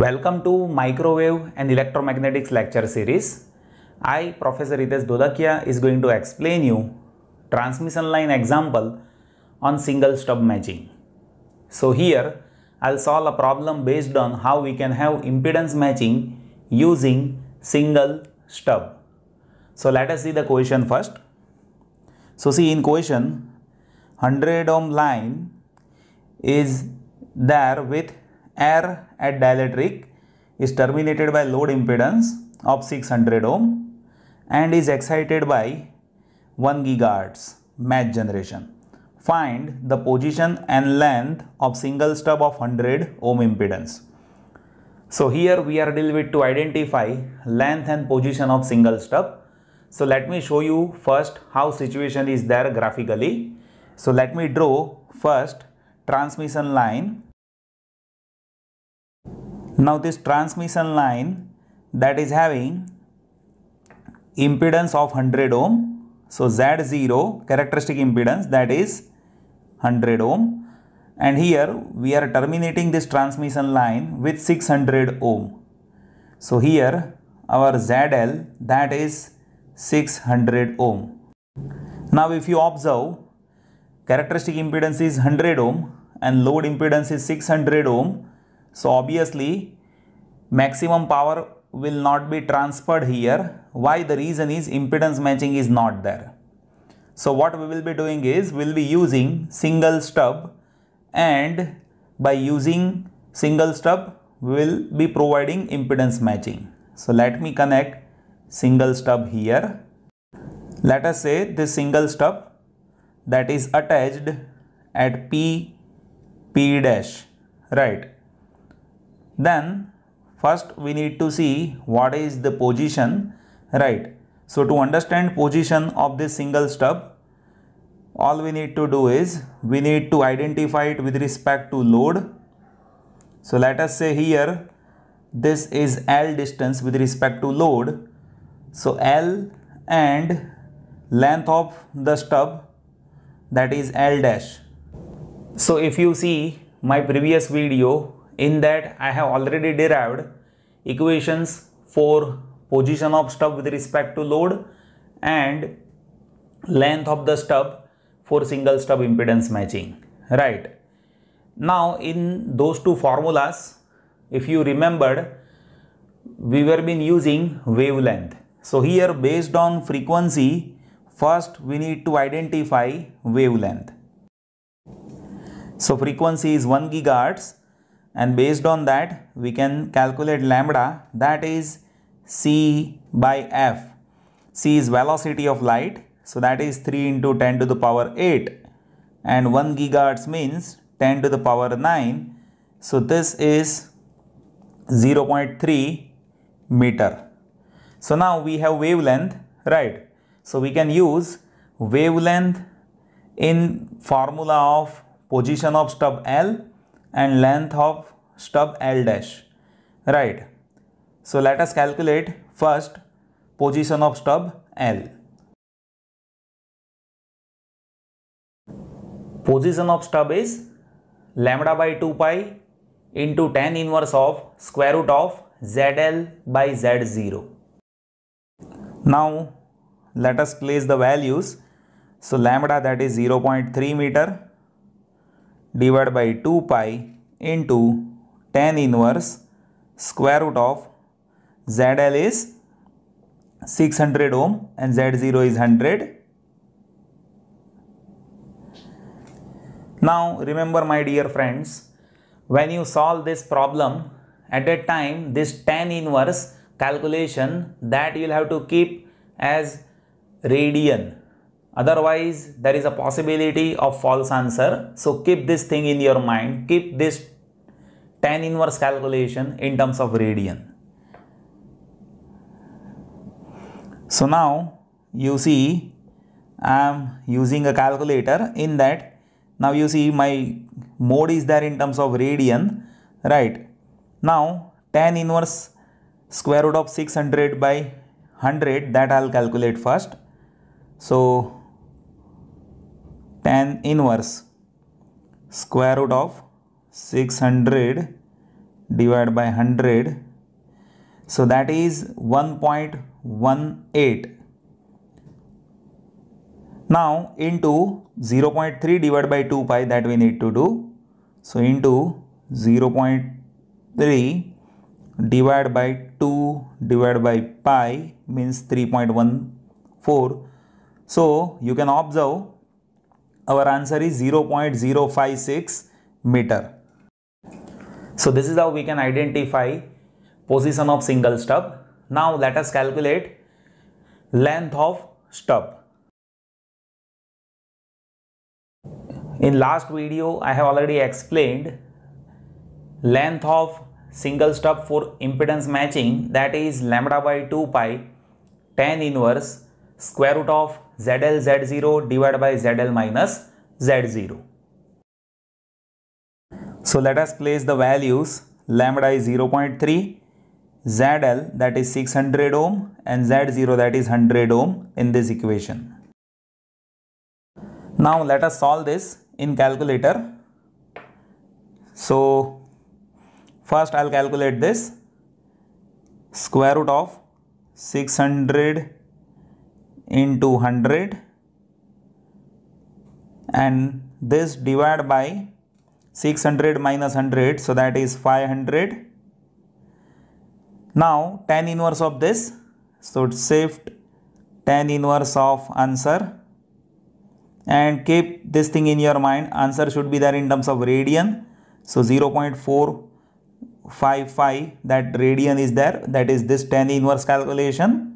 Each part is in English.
Welcome to Microwave and Electromagnetics lecture series. I, Professor Ritesh Dodakia, is going to explain you transmission line example on single stub matching. So here, I'll solve a problem based on how we can have impedance matching using single stub. So let us see the question first. So see in question, 100 ohm line is there with air at dielectric is terminated by load impedance of 600 ohm and is excited by 1 gigahertz match generation. Find the position and length of single stub of 100 ohm impedance. So here we are dealing with to identify length and position of single stub. So let me show you first how situation is there graphically. So let me draw first transmission line now this transmission line that is having impedance of 100 ohm. So Z0 characteristic impedance that is 100 ohm and here we are terminating this transmission line with 600 ohm. So here our ZL that is 600 ohm. Now if you observe characteristic impedance is 100 ohm and load impedance is 600 ohm so obviously maximum power will not be transferred here. Why? The reason is impedance matching is not there. So what we will be doing is we will be using single stub and by using single stub we will be providing impedance matching. So let me connect single stub here. Let us say this single stub that is attached at P P dash right then first we need to see what is the position, right? So to understand position of this single stub, all we need to do is we need to identify it with respect to load. So let us say here this is L distance with respect to load. So L and length of the stub that is L dash. So if you see my previous video in that I have already derived equations for position of stub with respect to load and length of the stub for single stub impedance matching. Right. Now in those two formulas, if you remembered, we were been using wavelength. So here based on frequency, first we need to identify wavelength. So frequency is 1 gigahertz and based on that we can calculate lambda that is c by f c is velocity of light so that is 3 into 10 to the power 8 and 1 gigahertz means 10 to the power 9 so this is 0.3 meter so now we have wavelength right so we can use wavelength in formula of position of stub L and length of stub L dash. Right. So let us calculate first position of stub L. Position of stub is lambda by 2 pi into 10 inverse of square root of ZL by Z0. Now let us place the values. So lambda that is 0.3 meter divided by 2 pi into tan inverse square root of ZL is 600 ohm and Z0 is 100. Now remember my dear friends, when you solve this problem, at that time this tan inverse calculation that you will have to keep as radian otherwise there is a possibility of false answer so keep this thing in your mind keep this tan inverse calculation in terms of radian so now you see i am using a calculator in that now you see my mode is there in terms of radian right now tan inverse square root of 600 by 100 that i'll calculate first so tan inverse square root of 600 divided by 100 so that is 1.18 now into 0.3 divided by 2 pi that we need to do so into 0.3 divided by 2 divided by pi means 3.14 so you can observe our answer is 0.056 meter. So this is how we can identify position of single stub. Now let us calculate length of stub. In last video I have already explained length of single stub for impedance matching that is lambda by 2 pi tan inverse square root of ZL Z0 divided by ZL minus Z0. So let us place the values lambda is 0.3, ZL that is 600 ohm and Z0 that is 100 ohm in this equation. Now let us solve this in calculator. So first I'll calculate this square root of 600 into 100 and this divide by 600 minus 100 so that is 500 now tan inverse of this so shift tan inverse of answer and keep this thing in your mind answer should be there in terms of radian so 0.455 that radian is there that is this tan inverse calculation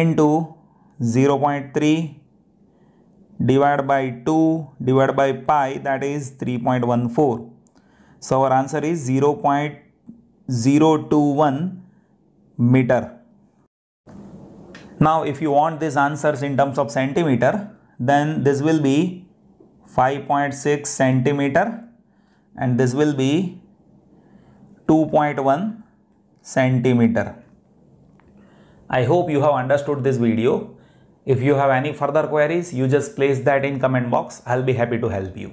into 0.3 divided by 2 divided by pi that is 3.14. So our answer is 0.021 meter. Now if you want these answers in terms of centimeter then this will be 5.6 centimeter and this will be 2.1 centimeter. I hope you have understood this video. If you have any further queries, you just place that in comment box. I'll be happy to help you.